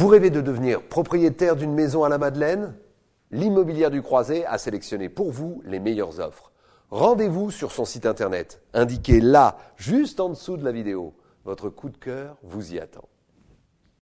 Vous rêvez de devenir propriétaire d'une maison à la Madeleine L'immobilière du Croisé a sélectionné pour vous les meilleures offres. Rendez-vous sur son site internet, indiqué là, juste en dessous de la vidéo. Votre coup de cœur vous y attend.